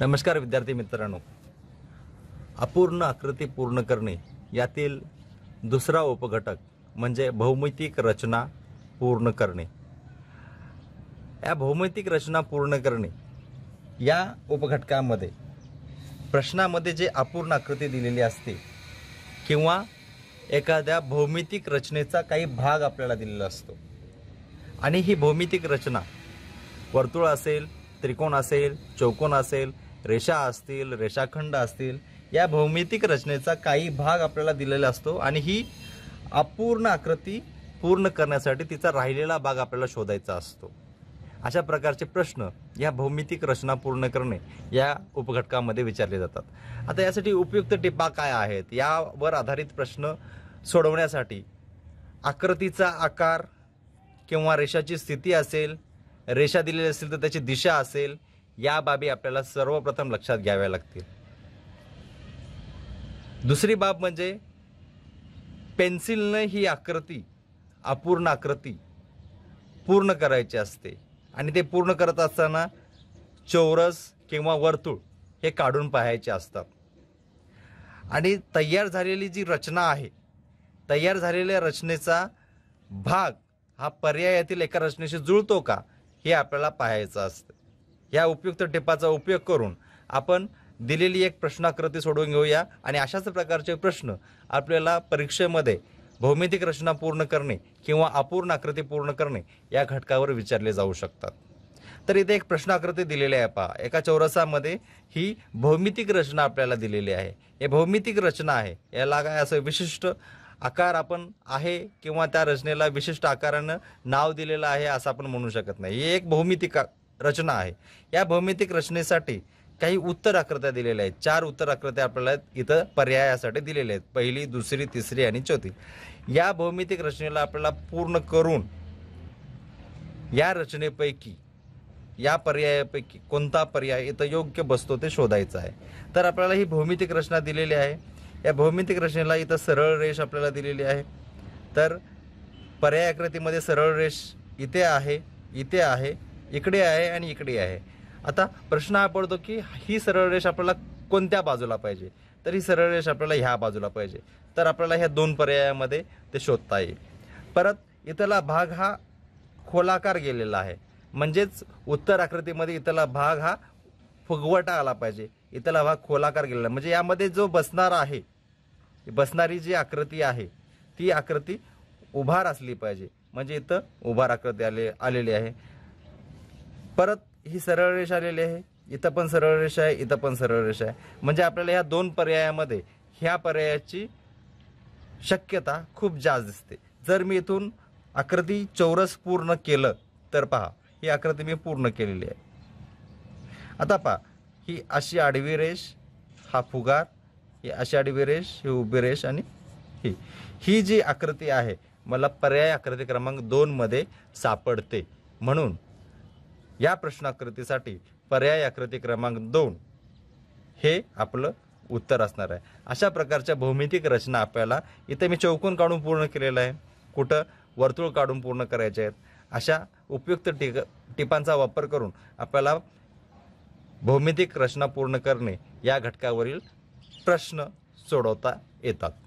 नमस्कार विद्यार्थी मित्रांनो अपूर्ण आकृती पूर्ण करणे यातील दुसरा उपघटक म्हणजे भौमितिक रचना पूर्ण करणे या भौमितिक रचना पूर्ण करणे या उपघटकामध्ये प्रश्नामध्ये जे अपूर्ण आकृती दिलेली असते किंवा एखाद्या भौमितिक रचनेचा काही भाग आपल्याला दिलेला असतो आणि ही भौमितिक रचना वर्तुळ असेल त्रिकोण असेल चौकोन असेल रेषा असतील रेषाखंड असतील या भौमितिक रचनेचा काही भाग आपल्याला दिलेला असतो आणि ही अपूर्ण आकृती पूर्ण करण्यासाठी तिचा राहिलेला भाग आपल्याला शोधायचा असतो अशा प्रकारचे प्रश्न या भौमितिक रचना पूर्ण करणे या उपघटकामध्ये विचारले जातात आता यासाठी उपयुक्त टिपा काय आहेत यावर आधारित प्रश्न सोडवण्यासाठी आकृतीचा आकार किंवा रेषाची स्थिती असेल रेषा दिलेली असेल तर त्याची दिशा असेल या बाबी आपल्याला सर्वप्रथम लक्षात घ्याव्या लागतील दुसरी बाब म्हणजे पेन्सिलनं ही आकृती अपूर्ण आकृती पूर्ण करायची असते आणि ते पूर्ण करत असताना चौरस किंवा वर्तुळ हे काढून पाहायचे असतात आणि तयार झालेली जी रचना आहे तयार झालेल्या रचनेचा भाग हा पर्यायातील एका रचनेशी जुळतो का हे आपल्याला पाहायचं असतं या उपयुक्त टिपाचा उपयोग करून आपण दिलेली एक प्रश्नाकृती सोडवून घेऊया आणि अशाच प्रकारचे प्रश्न आपल्याला परीक्षेमध्ये भौमितिक रचना पूर्ण करणे किंवा अपूर्ण आकृती पूर्ण करणे या घटकावर विचारले जाऊ शकतात तर इथे एक प्रश्नाकृती दिलेली आहे पहा एका चौरसामध्ये ही भौमितिक रचना आपल्याला दिलेली आहे हे भौमितिक रचना आहे याला काय असं विशिष्ट आकार आपण आहे किंवा त्या रचनेला विशिष्ट आकारानं नाव दिलेलं आहे असं आपण म्हणू शकत नाही ही एक भौमितिक रचना आहे या भौमितिक रचनेसाठी काही उत्तर आकृत्या दिलेल्या आहेत चार उत्तर आकृत्या आपल्याला इथं पर्यायासाठी दिलेल्या आहेत पहिली दुसरी तिसरी आणि चौथी या भौमितिक रचनेला आपल्याला पूर्ण करून या रचनेपैकी या पर्यायापैकी कोणता पर्याय इथं योग्य बसतो ते शोधायचं आहे तर आपल्याला ही भौमितिक रचना दिलेली आहे या भौमितिक रचनेला इथं सरळ रेष आपल्याला दिलेली आहे तर पर्याय आकृतीमध्ये सरळ रेष इथे आहे इथे आहे इकडे आहे आणि इकडे आहे आता प्रश्न हा पडतो की ही सरळ रेष आपल्याला कोणत्या बाजूला पाहिजे तर ही सरळ रेष आपल्याला ह्या बाजूला पाहिजे तर आपल्याला ह्या दोन पर्यायामध्ये ते शोधता येईल परत इथला भाग हा खोलाकार गेलेला आहे म्हणजेच उत्तर आकृतीमध्ये इथला भाग हा फुगवटा आला पाहिजे इथला भाग खोलाकार गेलेला म्हणजे यामध्ये जो बसणारा आहे बसणारी जी आकृती आहे ती आकृती उभार असली पाहिजे म्हणजे इथं उभार आकृती आले आलेली आहे परत ही सरळ रेषा आलेली आहे इथं पण सरळ रेषा आहे इथं पण सरळ रेषा आहे म्हणजे आपल्याला या दोन पर्यायामध्ये ह्या पर्यायाची शक्यता खूप जास्त दिसते जर मी इथून आकृती चौरस पूर्ण केलं तर पहा ही आकृती मी पूर्ण केलेली आहे आता पहा ही अशी आडवी रेष हा फुगार ही अशी आडवी रेष ही उभी रेष आणि ही ही जी आकृती आहे मला पर्याय आकृती क्रमांक दोनमध्ये सापडते म्हणून या प्रश्नाकृतीसाठी पर्याय आकृती क्रमांक दोन हे आपलं उत्तर असणार आहे अशा प्रकारच्या भौमितिक रचना आपल्याला इथे मी चौकून काढून पूर्ण केलेलं आहे कुठं वर्तुळ काढून पूर्ण करायचे आहेत अशा उपयुक्त टिक टिपांचा वापर करून आपल्याला भौमितिक रचना पूर्ण करणे या घटकावरील प्रश्न सोडवता येतात